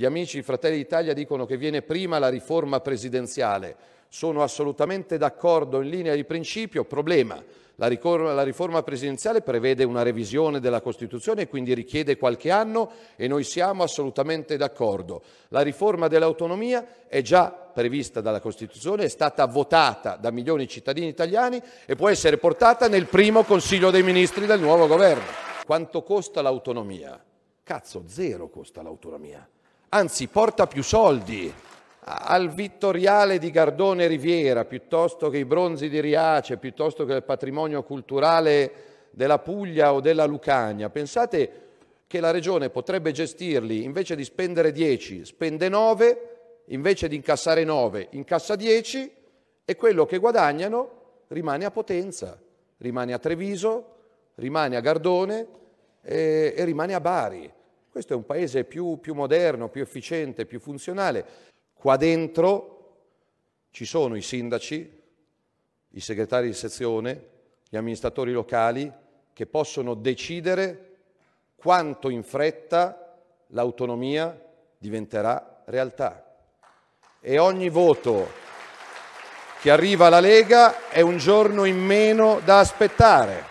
Gli amici Fratelli d'Italia dicono che viene prima la riforma presidenziale. Sono assolutamente d'accordo in linea di principio. Problema, la riforma, la riforma presidenziale prevede una revisione della Costituzione e quindi richiede qualche anno e noi siamo assolutamente d'accordo. La riforma dell'autonomia è già prevista dalla Costituzione, è stata votata da milioni di cittadini italiani e può essere portata nel primo Consiglio dei Ministri del nuovo governo. Quanto costa l'autonomia? Cazzo, zero costa l'autonomia anzi porta più soldi al vittoriale di Gardone Riviera, piuttosto che i bronzi di Riace, piuttosto che il patrimonio culturale della Puglia o della Lucania. Pensate che la regione potrebbe gestirli, invece di spendere 10, spende 9, invece di incassare 9, incassa 10 e quello che guadagnano rimane a Potenza, rimane a Treviso, rimane a Gardone e, eh, e rimane a Bari. Questo è un paese più, più moderno, più efficiente, più funzionale. Qua dentro ci sono i sindaci, i segretari di sezione, gli amministratori locali che possono decidere quanto in fretta l'autonomia diventerà realtà. E ogni voto che arriva alla Lega è un giorno in meno da aspettare.